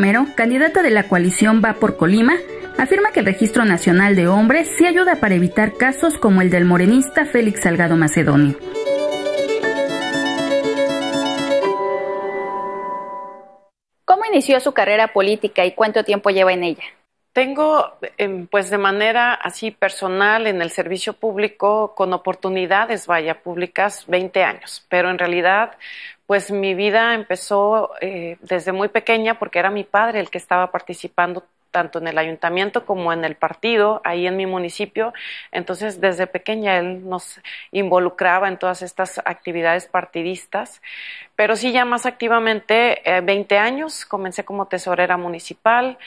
Romero, candidata de la coalición Va por Colima, afirma que el Registro Nacional de Hombres sí ayuda para evitar casos como el del morenista Félix Salgado Macedonio. ¿Cómo inició su carrera política y cuánto tiempo lleva en ella? tengo em, pues de manera así personal en el servicio público con oportunidades, vaya, públicas 20 años, pero en realidad pues mi vida empezó eh, desde muy pequeña porque era mi padre el que estaba participando tanto en el ayuntamiento como en el partido, ahí en mi municipio. Entonces, desde pequeña él nos involucraba en todas estas actividades partidistas, pero sí ya más activamente, 20 eh, años, comencé como tesorera municipal,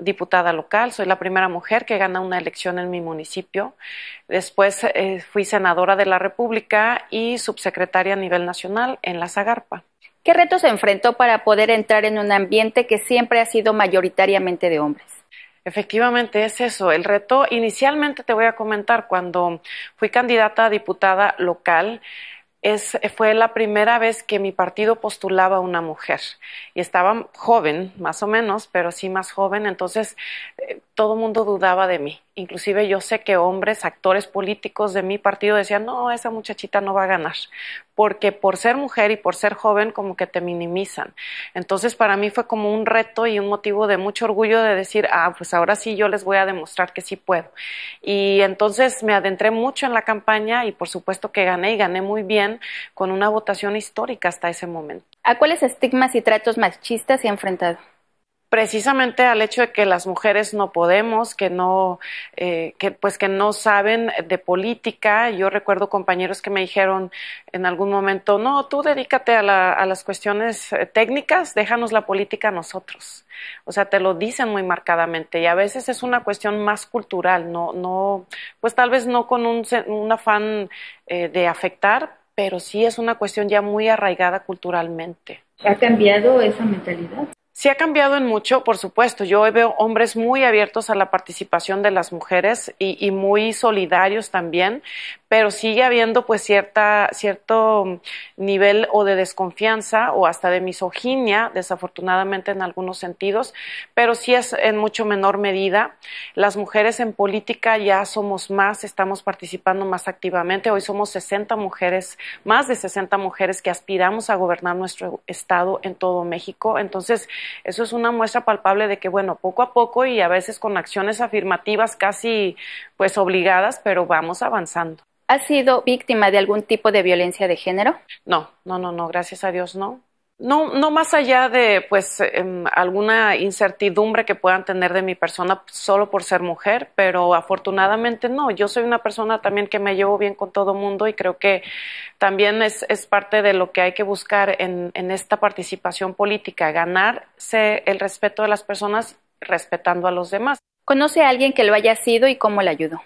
diputada local, soy la primera mujer que gana una elección en mi municipio. Después eh, fui senadora de la República y subsecretaria a nivel nacional en la Zagarpa. ¿Qué retos se enfrentó para poder entrar en un ambiente que siempre ha sido mayoritariamente de hombres? Efectivamente, es eso. El reto, inicialmente te voy a comentar, cuando fui candidata a diputada local, fue la primera vez que mi partido postulaba a una mujer. Y estaba joven, más o menos, pero sí más joven, entonces eh, todo el mundo dudaba de mí inclusive yo sé que hombres, actores políticos de mi partido decían, no, esa muchachita no va a ganar, porque por ser mujer y por ser joven como que te minimizan. Entonces para mí fue como un reto y un motivo de mucho orgullo de decir, ah, pues ahora sí yo les voy a demostrar que sí puedo. Y entonces me adentré mucho en la campaña y por supuesto que gané y gané muy bien con una votación histórica hasta ese momento. ¿A cuáles estigmas y tratos machistas se ha enfrentado? precisamente al hecho de que las mujeres no podemos, que no, eh, pues que no saben de política. Yo recuerdo compañeros que me dijeron en algún momento, no, tú dedícate a, las cuestiones eh, técnicas, déjanos la política a nosotros. O sea, te lo dicen muy marcadamente y a veces es una cuestión más cultural, no, no, pues tal vez no con un, afán eh, de afectar, pero sí es una cuestión ya muy arraigada culturalmente. ¿Ha cambiado esa mentalidad? Sí ha cambiado en mucho, por supuesto. Yo veo hombres muy abiertos a la participación de las mujeres y, muy solidarios también, pero sigue habiendo pues cierta, cierto nivel o de desconfianza o hasta de misoginia, desafortunadamente en algunos sentidos, pero sí es en mucho menor medida. Las mujeres en política ya somos más, estamos participando más activamente. Hoy somos 60 mujeres, más de 60 mujeres que aspiramos a gobernar nuestro estado en todo México. Entonces, eso es una muestra palpable de que, bueno, poco a poco y a veces con acciones afirmativas casi pues obligadas, pero vamos avanzando. ¿Has sido víctima de algún tipo de violencia de género? No, no, no, no, gracias a Dios no. No, no más allá de pues em, alguna incertidumbre que puedan tener de mi persona solo por ser mujer, pero afortunadamente no. Yo soy una persona también que me llevo bien con todo mundo y creo que también es, parte de lo que hay que buscar en esta participación política, ganarse el respeto de las personas respetando a los demás. ¿Conoce a alguien que lo haya sido y cómo le ayudó?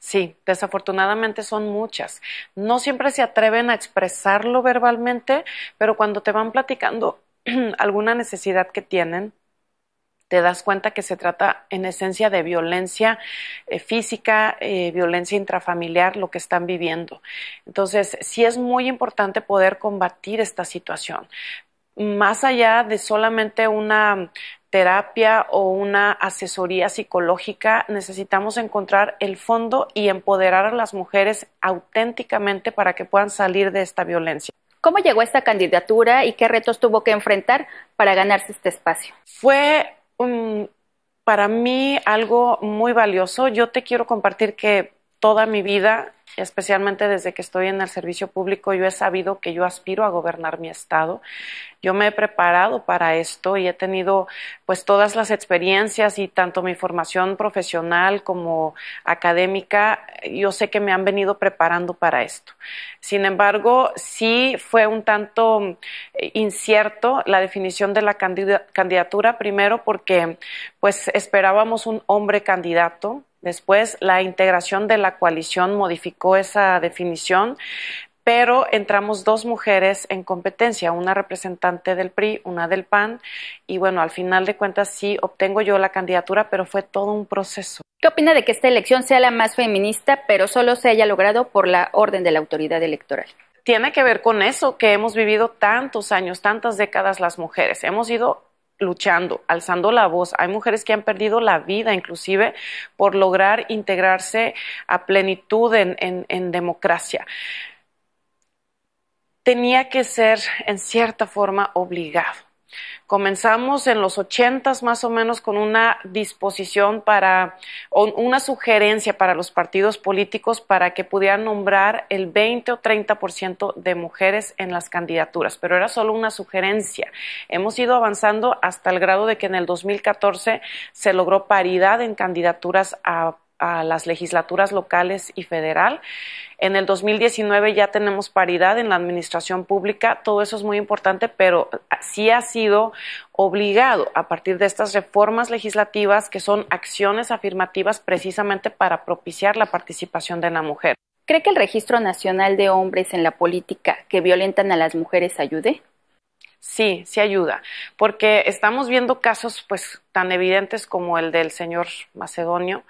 Sí, desafortunadamente son muchas. No siempre se atreven a expresarlo verbalmente, pero cuando te van platicando alguna necesidad que tienen, te das cuenta que se trata en esencia de violencia eh, física, eh, violencia intrafamiliar, lo que están viviendo. Entonces, sí es muy importante poder combatir esta situación. Más allá de solamente una terapia o una asesoría psicológica, necesitamos encontrar el fondo y empoderar a las mujeres auténticamente para que puedan salir de esta violencia. ¿Cómo llegó esta candidatura y qué retos tuvo que enfrentar para ganarse este espacio? Fue mm, para mí algo muy valioso. Yo te quiero compartir que toda mi vida, especialmente desde que estoy en el servicio público, yo he sabido que yo aspiro a gobernar mi estado. Yo me he preparado para esto y he tenido pues todas las experiencias y tanto mi formación profesional como académica, yo sé que me han venido preparando para esto. Sin embargo, sí fue un tanto eh, incierto la definición de la candidatura primero porque pues esperábamos un hombre candidato Después, la integración de la coalición modificó esa definición, pero entramos dos mujeres en competencia, una representante del PRI, una del PAN, y bueno, al final de cuentas sí obtengo yo la candidatura, pero fue todo un proceso. ¿Qué opina de que esta elección sea la más feminista, pero solo se haya logrado por la orden de la autoridad electoral? Tiene que ver con eso que hemos vivido tantos años, tantas décadas las mujeres. Hemos ido luchando, alzando la voz. Hay mujeres que han perdido la vida inclusive por lograr integrarse a plenitud en, democracia. Tenía que ser en cierta forma obligado Comenzamos en los ochentas más o menos con una disposición para, una sugerencia para los partidos políticos para que pudieran nombrar el 20 o 30% de mujeres en las candidaturas, pero era solo una sugerencia. Hemos ido avanzando hasta el grado de que en el 2014 se logró paridad en candidaturas a a las legislaturas locales y federal. En el 2019 ya tenemos paridad en la administración pública, todo eso es muy importante, pero sí ha sido obligado a partir de estas reformas legislativas que son acciones afirmativas precisamente para propiciar la participación de la mujer. ¿Cree que el Registro Nacional de Hombres en la Política que violentan a las mujeres ayude? Sí, sí ayuda, porque estamos viendo casos pues tan evidentes como el del señor Macedonio,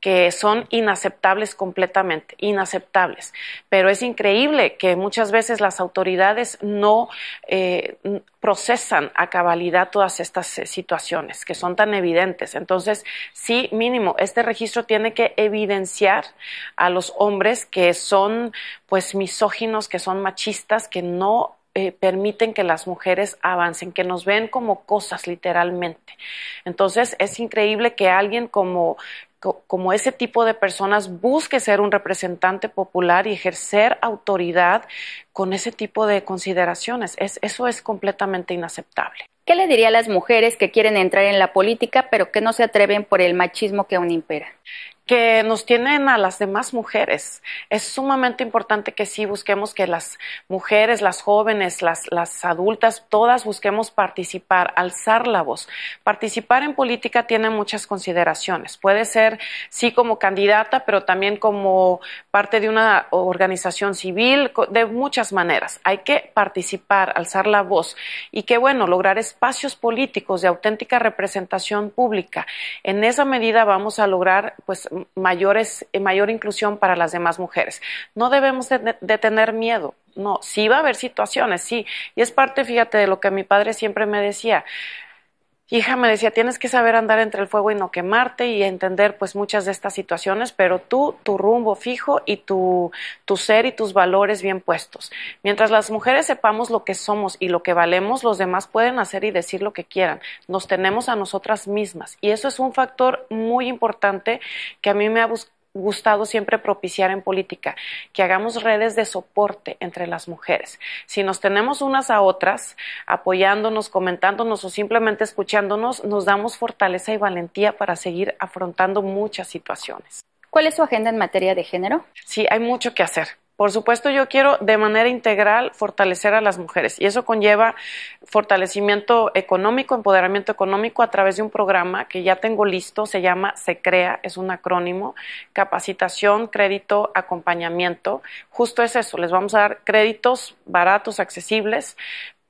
que son inaceptables completamente, inaceptables. Pero es increíble que muchas veces las autoridades no eh, procesan a cabalidad todas estas eh, situaciones que son tan evidentes. Entonces, sí, mínimo, este registro tiene que evidenciar a los hombres que son pues misóginos, que son machistas, que no eh, permiten que las mujeres avancen, que nos ven como cosas literalmente. Entonces es increíble que alguien como como ese tipo de personas busque ser un representante popular y ejercer autoridad con ese tipo de consideraciones. eso es completamente inaceptable. ¿Qué le diría a las mujeres que quieren entrar en la política pero que no se atreven por el machismo que aún impera? que nos tienen a las demás mujeres. Es sumamente importante que sí busquemos que las mujeres, las jóvenes, las, las adultas, todas busquemos participar, alzar la voz. Participar en política tiene muchas consideraciones. Puede ser, sí, como candidata, pero también como parte de una organización civil, de muchas maneras. Hay que participar, alzar la voz y que, bueno, lograr espacios políticos de auténtica representación pública. En esa medida vamos a lograr, pues, mayores, eh, mayor inclusión para las demás mujeres. No debemos de, de, tener miedo, no, sí va a haber situaciones, sí, y es parte, fíjate, de lo que mi padre siempre me decía hija me decía, tienes que saber andar entre el fuego y no quemarte y entender pues muchas de estas situaciones, pero tú, tu rumbo fijo y tu, tu ser y tus valores bien puestos. Mientras las mujeres sepamos lo que somos y lo que valemos, los demás pueden hacer y decir lo que quieran. Nos tenemos a nosotras mismas y eso es un factor muy importante que a mí me ha buscado gustado siempre propiciar en política, que hagamos redes de soporte entre las mujeres. Si nos tenemos unas a otras, apoyándonos, comentándonos o simplemente escuchándonos, nos damos fortaleza y valentía para seguir afrontando muchas situaciones. ¿Cuál es su agenda en materia de género? Sí, hay mucho que hacer. Por supuesto, yo quiero de manera integral fortalecer a las mujeres y eso conlleva fortalecimiento económico, empoderamiento económico a través de un programa que ya tengo listo, se llama Se Crea, es un acrónimo, capacitación, crédito, acompañamiento. Justo es eso, les vamos a dar créditos baratos, accesibles,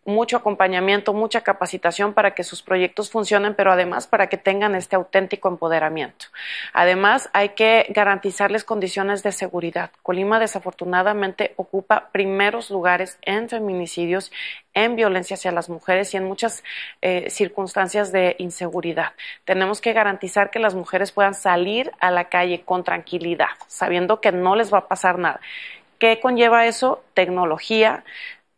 mucho acompañamiento, mucha capacitación para que sus proyectos funcionen, pero además para que tengan este auténtico empoderamiento. Además, hay que garantizarles condiciones de seguridad. Colima desafortunadamente ocupa primeros lugares en feminicidios, en violencia hacia las mujeres y en muchas eh, circunstancias de inseguridad. Tenemos que garantizar que las mujeres puedan salir a la calle con tranquilidad, sabiendo que no les va a pasar nada. ¿Qué conlleva eso? Tecnología,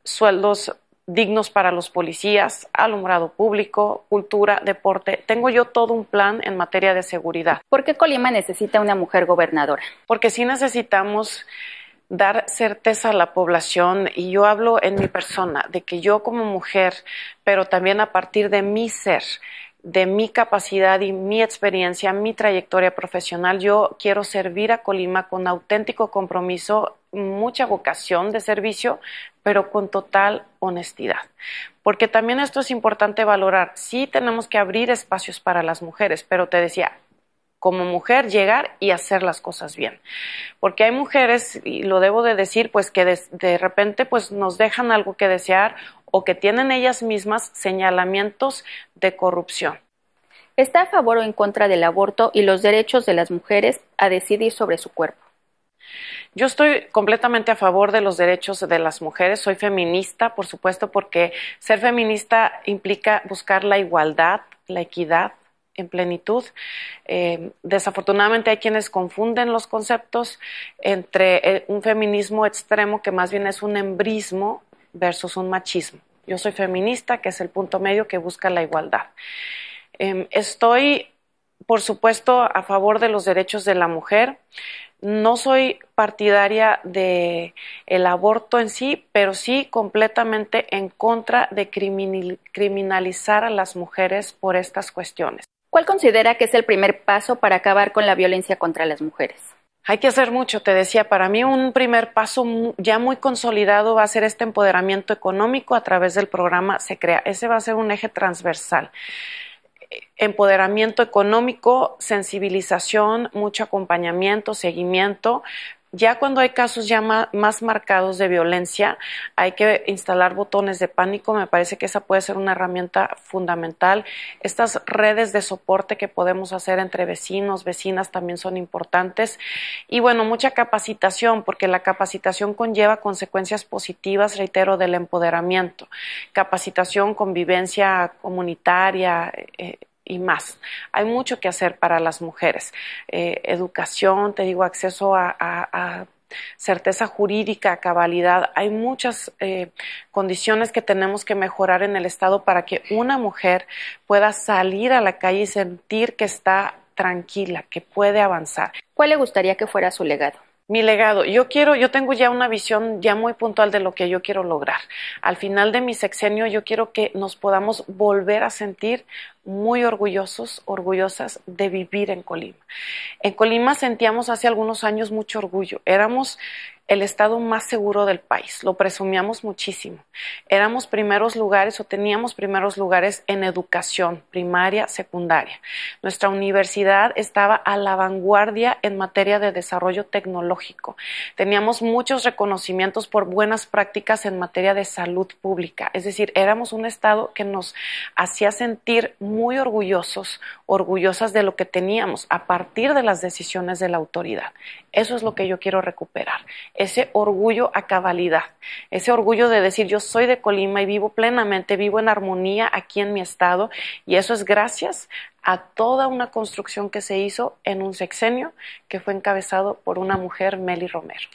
sueldos dignos para los policías, alumbrado público, cultura, deporte. Tengo yo todo un plan en materia de seguridad. ¿Por qué Colima necesita una mujer gobernadora? Porque sí necesitamos dar certeza a la población y yo hablo en mi persona, de que yo como mujer, pero también a partir de mi ser, de mi capacidad y mi experiencia, mi trayectoria profesional, yo quiero servir a Colima con auténtico compromiso mucha vocación de servicio, pero con total honestidad. Porque también esto es importante valorar. Sí tenemos que abrir espacios para las mujeres, pero te decía, como mujer llegar y hacer las cosas bien. Porque hay mujeres, y lo debo de decir, pues que de, repente pues, nos dejan algo que desear o que tienen ellas mismas señalamientos de corrupción. ¿Está a favor o en contra del aborto y los derechos de las mujeres a decidir sobre su cuerpo? Yo estoy completamente a favor de los derechos de las mujeres. Soy feminista, por supuesto, porque ser feminista implica buscar la igualdad, la equidad en plenitud. Eh, desafortunadamente hay quienes confunden los conceptos entre eh, un feminismo extremo, que más bien es un embrismo, versus un machismo. Yo soy feminista, que es el punto medio que busca la igualdad. Em, estoy, por supuesto, a favor de los derechos de la mujer no soy partidaria de el aborto en sí, pero sí completamente en contra de criminalizar a las mujeres por estas cuestiones. ¿Cuál considera que es el primer paso para acabar con la violencia contra las mujeres? Hay que hacer mucho, te decía. Para mí un primer paso ya muy consolidado va a ser este empoderamiento económico a través del programa Se Crea. Ese va a ser un eje transversal empoderamiento económico, sensibilización, mucho acompañamiento, seguimiento, ya cuando hay casos ya más marcados de violencia, hay que instalar botones de pánico. Me parece que esa puede ser una herramienta fundamental. Estas redes de soporte que podemos hacer entre vecinos, vecinas también son importantes. Y bueno, mucha capacitación, porque la capacitación conlleva consecuencias positivas, reitero, del empoderamiento. Capacitación, convivencia comunitaria. Eh, y más. Hay mucho que hacer para las mujeres. Eh, educación, te digo, acceso a, certeza jurídica, cabalidad. Hay muchas eh, condiciones que tenemos que mejorar en el Estado para que una mujer pueda salir a la calle y sentir que está tranquila, que puede avanzar. ¿Cuál le gustaría que fuera su legado? mi legado. Yo quiero, yo tengo ya una visión ya muy puntual de lo que yo quiero lograr. Al final de mi sexenio yo quiero que nos podamos volver a sentir muy orgullosos, orgullosas de vivir en Colima. En Colima sentíamos hace algunos años mucho orgullo. Éramos el estado más seguro del país, lo presumíamos muchísimo. Éramos primeros lugares o teníamos primeros lugares en educación primaria, secundaria. Nuestra universidad estaba a la vanguardia en materia de desarrollo tecnológico. Teníamos muchos reconocimientos por buenas prácticas en materia de salud pública, es decir, éramos un estado que nos hacía sentir muy orgullosos, orgullosas de lo que teníamos a partir de las decisiones de la autoridad. Eso es lo que yo quiero recuperar ese orgullo a cabalidad, ese orgullo de decir yo soy de Colima y vivo plenamente, vivo en armonía aquí en mi estado y eso es gracias a toda una construcción que se hizo en un sexenio que fue encabezado por una mujer, Meli Romero.